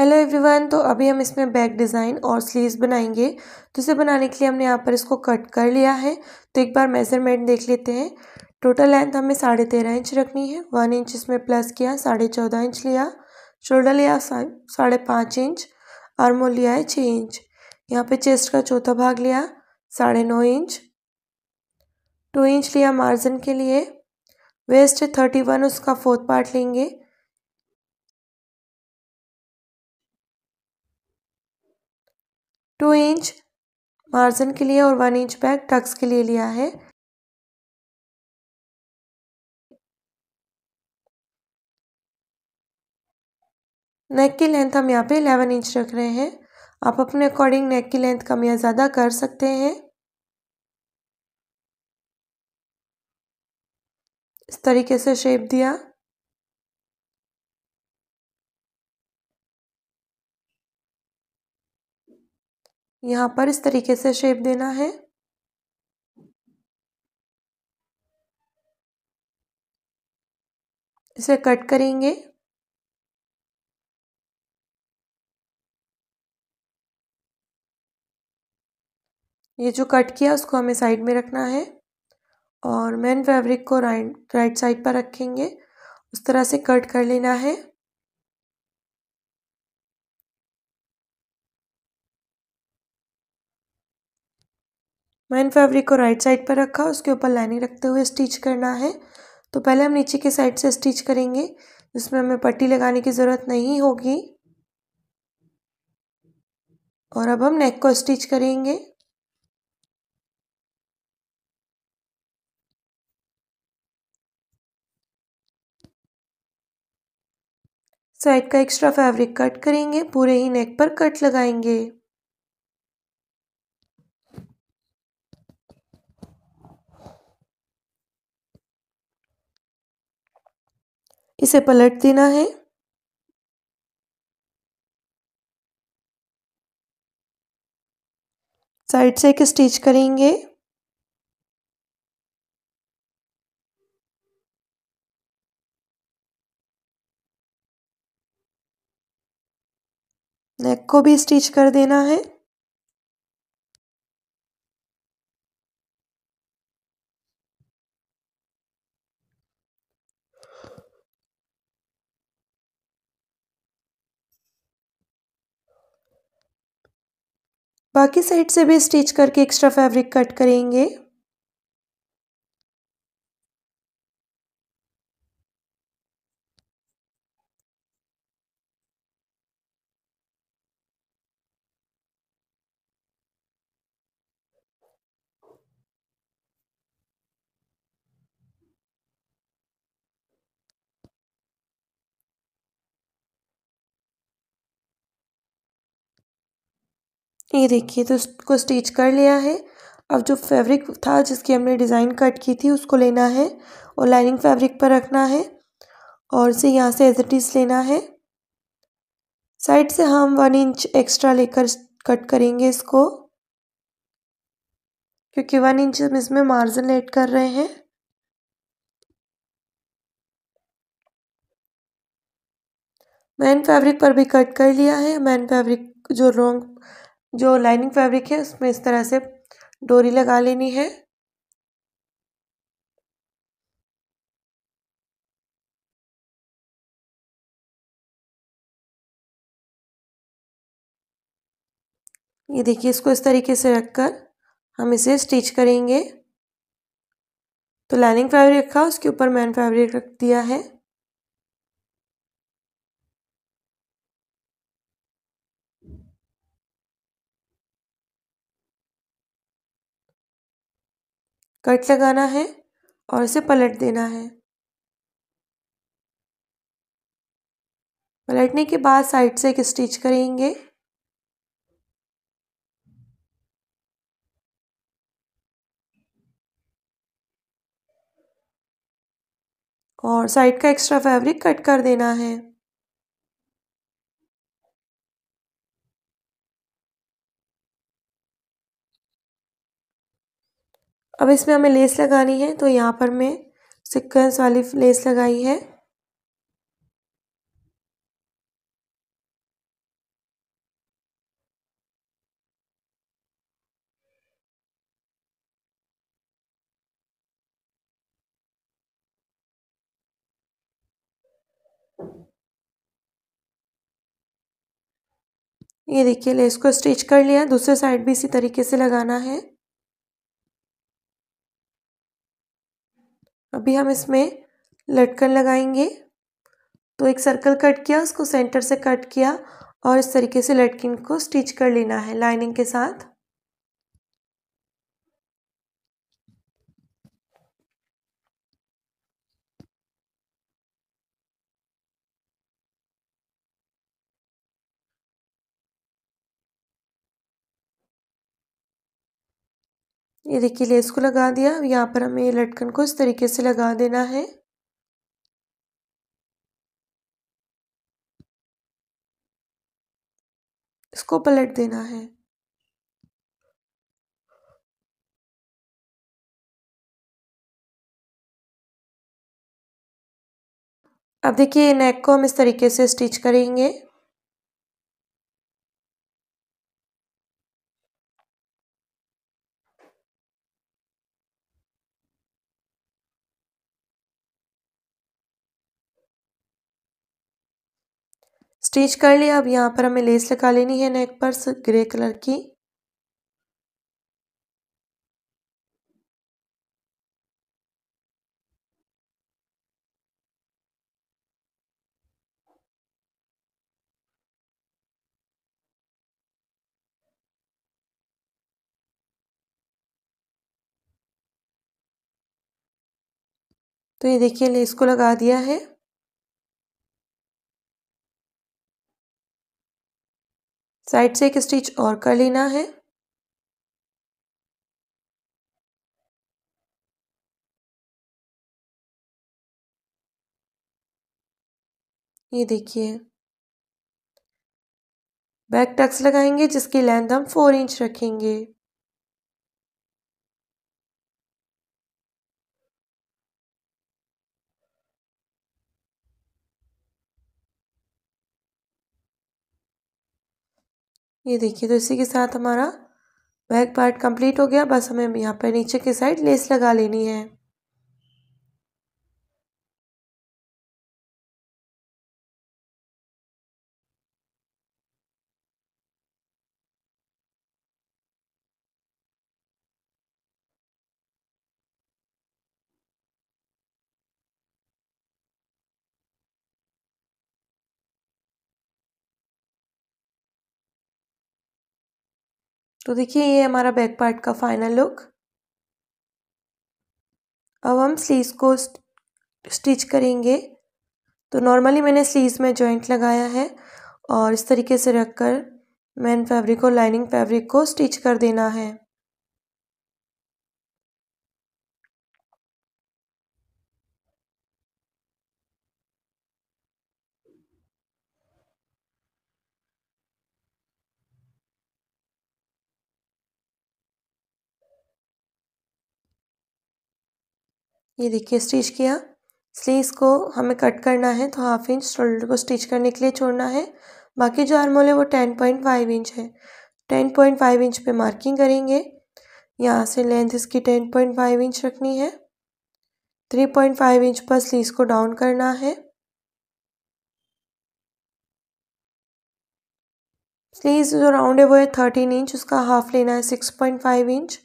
hello everyone तो अभी हम इसमें बैक डिज़ाइन और स्लीव्स बनाएंगे तो इसे बनाने के लिए हमने यहाँ पर इसको कट कर लिया है तो एक बार मेज़रमेंट देख लेते हैं टोटल लेंथ हमें साढ़े तेरह इंच रखनी है वन इंच इसमें प्लस किया साढ़े चौदह इंच लिया शोल्डर लिया साढ़े पाँच इंच आर्मो लिया है छः इंच यहाँ पर चेस्ट का चौथा भाग लिया साढ़े नौ इंच टू इंच लिया मार्जिन के लिए वेस्ट थर्टी वन उसका फोर्थ पार्ट लेंगे टू इंच मार्जिन के लिए और वन इंच बैक टक्स के लिए लिया है नेक की लेंथ हम यहाँ पे इलेवन इंच रख रहे हैं आप अपने अकॉर्डिंग नेक की लेंथ कम या ज़्यादा कर सकते हैं इस तरीके से शेप दिया यहाँ पर इस तरीके से शेप देना है इसे कट करेंगे ये जो कट किया उसको हमें साइड में रखना है और मेन फैब्रिक को राइट राइट साइड पर रखेंगे उस तरह से कट कर लेना है मैन फैब्रिक को राइट साइड पर रखा उसके ऊपर लाइनिंग रखते हुए स्टिच करना है तो पहले हम नीचे के साइड से स्टिच करेंगे जिसमें हमें पट्टी लगाने की ज़रूरत नहीं होगी और अब हम नेक को स्टिच करेंगे साइड का एक्स्ट्रा फैब्रिक कट करेंगे पूरे ही नेक पर कट लगाएंगे इसे पलट देना है साइड से एक स्टिच करेंगे नेक को भी स्टिच कर देना है बाकी साइड से भी स्टिच करके एक्स्ट्रा फैब्रिक कट करेंगे ये देखिए तो उसको स्टिच कर लिया है अब जो फैब्रिक था जिसकी हमने डिज़ाइन कट की थी उसको लेना है और लाइनिंग फैब्रिक पर रखना है और इसे यहाँ से एज इट इज़ लेना है साइड से हम वन इंच एक्स्ट्रा लेकर कट करेंगे इसको क्योंकि वन इंच हम इसमें मार्जिन एड कर रहे हैं मैन फैब्रिक पर भी कट कर लिया है मैन फैब्रिक जो रॉन्ग जो लाइनिंग फैब्रिक है उसमें इस तरह से डोरी लगा लेनी है ये देखिए इसको इस तरीके से रखकर हम इसे स्टिच करेंगे तो लाइनिंग फैब्रिक रखा उसके ऊपर मैन फैब्रिक रख दिया है कट लगाना है और इसे पलट देना है पलटने के बाद साइड से एक स्टिच करेंगे और साइड का एक्स्ट्रा फैब्रिक कट कर देना है अब इसमें हमें लेस लगानी है तो यहाँ पर मैं सिक्वेंस वाली लेस लगाई है ये देखिए लेस को स्टिच कर लिया दूसरे साइड भी इसी तरीके से लगाना है अभी हम इसमें लटकन लगाएंगे तो एक सर्कल कट किया उसको सेंटर से कट किया और इस तरीके से लटकिन को स्टिच कर लेना है लाइनिंग के साथ ये देखिए लेस को लगा दिया यहाँ पर हमें ये लटकन को इस तरीके से लगा देना है इसको पलट देना है अब देखिए नेक को हम इस तरीके से स्टिच करेंगे स्टिच कर लिया अब यहाँ पर हमें लेस लगा लेनी है नेक पर ग्रे कलर की तो ये देखिए लेस को लगा दिया है साइड से एक स्टिच और कर लेना है ये देखिए बैक टक्स लगाएंगे जिसकी लेंथ हम फोर इंच रखेंगे ये देखिए तो इसी के साथ हमारा बैक पार्ट कंप्लीट हो गया बस हमें यहाँ पर नीचे की साइड लेस लगा लेनी है तो देखिए ये हमारा बैक पार्ट का फाइनल लुक अब हम स्लीव को स्टिच करेंगे तो नॉर्मली मैंने स्लीव में जॉइंट लगाया है और इस तरीके से रखकर मेन फैब्रिक और लाइनिंग फैब्रिक को स्टिच कर देना है ये देखिए स्टिच किया स्लीव्स को हमें कट करना है तो हाफ इंच शोल्डर को स्टिच करने के लिए छोड़ना है बाकी जो आर्मोल है वो टेन पॉइंट फाइव इंच है टेन पॉइंट फाइव इंच पे मार्किंग करेंगे यहाँ से लेंथ इसकी टेन पॉइंट फाइव इंच रखनी है थ्री पॉइंट फाइव इंच पर स्लीव्स को डाउन करना है स्लीव्स जो राउंड है वो है थर्टीन इंच उसका हाफ लेना है six point five inch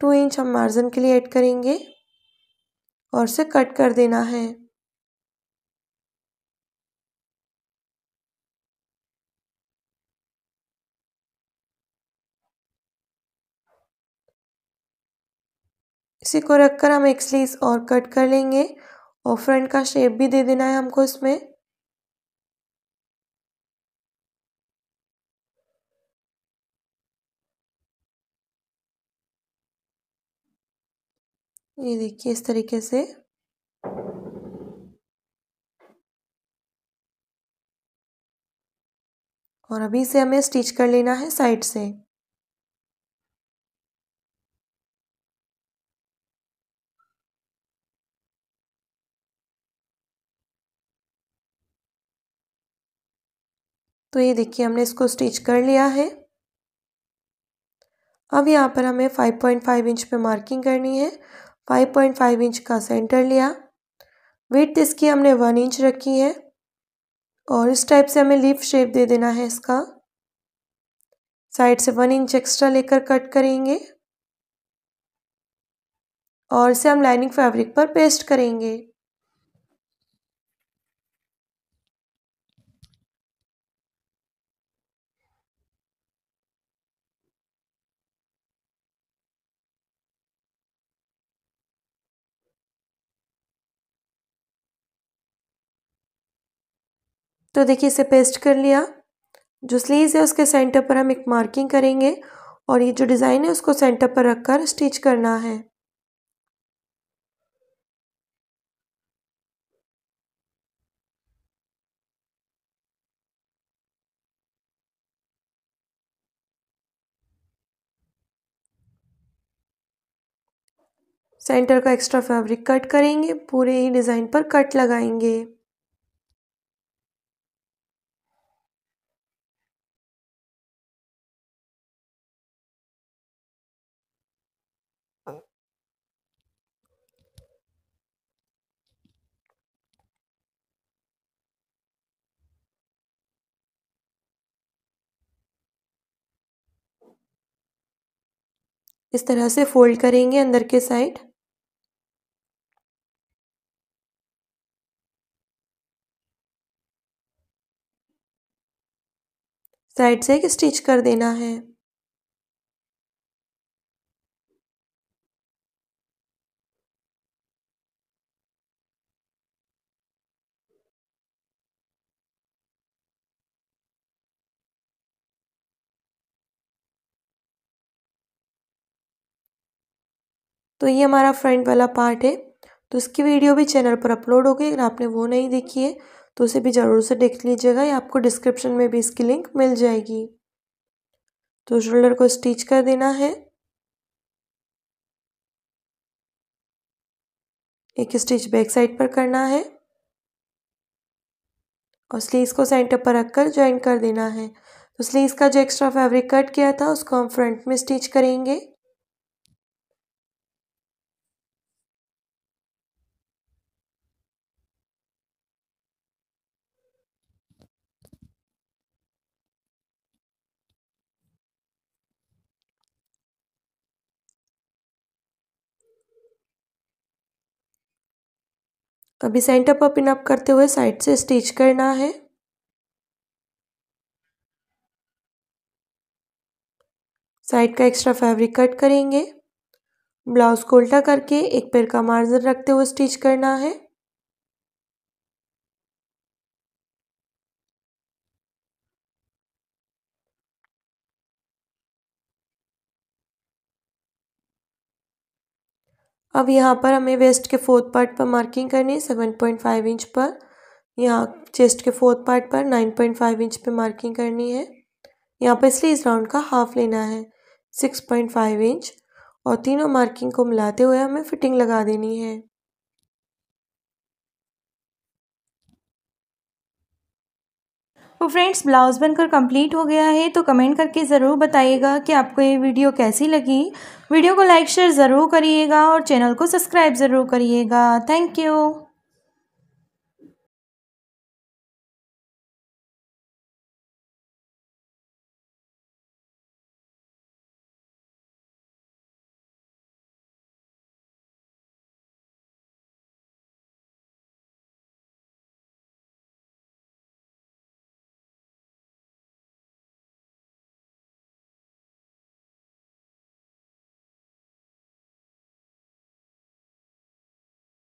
two inch हम मार्जिन के लिए ऐड करेंगे और उसे कट कर देना है इसी को रखकर हम एक स्लीस और कट कर लेंगे और फ्रंट का शेप भी दे देना है हमको इसमें ये देखिए इस तरीके से और अभी इसे हमें स्टिच कर लेना है साइड से तो ये देखिए हमने इसको स्टिच कर लिया है अब यहाँ पर हमें 5.5 इंच पे मार्किंग करनी है 5.5 इंच का सेंटर लिया विथ इसकी हमने वन इंच रखी है और इस टाइप से हमें लीफ शेप दे देना है इसका साइड से वन इंच एक्स्ट्रा लेकर कट करेंगे और इसे हम लाइनिंग फैब्रिक पर पेस्ट करेंगे तो देखिए इसे पेस्ट कर लिया जो स्लीव्स है उसके सेंटर पर हम एक मार्किंग करेंगे और ये जो डिज़ाइन है उसको सेंटर पर रखकर स्टिच करना है सेंटर का एक्स्ट्रा फैब्रिक कट करेंगे पूरे ही डिज़ाइन पर कट लगाएंगे इस तरह से फोल्ड करेंगे अंदर के साइड साइड से एक स्टिच कर देना है तो ये हमारा फ्रंट वाला पार्ट है तो इसकी वीडियो भी चैनल पर अपलोड हो गई अगर आपने वो नहीं देखी है तो उसे भी ज़रूर से देख लीजिएगा या आपको डिस्क्रिप्शन में भी इसकी लिंक मिल जाएगी तो शोल्डर को स्टिच कर देना है एक स्टिच बैक साइड पर करना है और स्लीव्स को सेंटर पर रखकर ज्वाइन कर देना है तो स्लीव्स का जो एक्स्ट्रा फैब्रिक कट किया था उसको हम फ्रंट में स्टिच करेंगे तो अभी सेंटर पर पिन अप करते हुए साइड से स्टिच करना है साइड का एक्स्ट्रा फैब्रिक कट करेंगे ब्लाउज को उल्टा करके एक पैर का मार्जिन रखते हुए स्टिच करना है अब यहाँ पर हमें वेस्ट के फोर्थ पार्ट पर मार्किंग करनी है सेवन पॉइंट फाइव इंच पर यहाँ चेस्ट के फोर्थ पार्ट पर नाइन पॉइंट फाइव इंच पर मार्किंग करनी है यहाँ पर इसलिए इस राउंड का हाफ लेना है सिक्स पॉइंट फाइव इंच और तीनों मार्किंग को मिलाते हुए हमें फिटिंग लगा देनी है तो फ्रेंड्स ब्लाउज़ बनकर कंप्लीट हो गया है तो कमेंट करके ज़रूर बताइएगा कि आपको ये वीडियो कैसी लगी वीडियो को लाइक शेयर ज़रूर करिएगा और चैनल को सब्सक्राइब ज़रूर करिएगा थैंक यू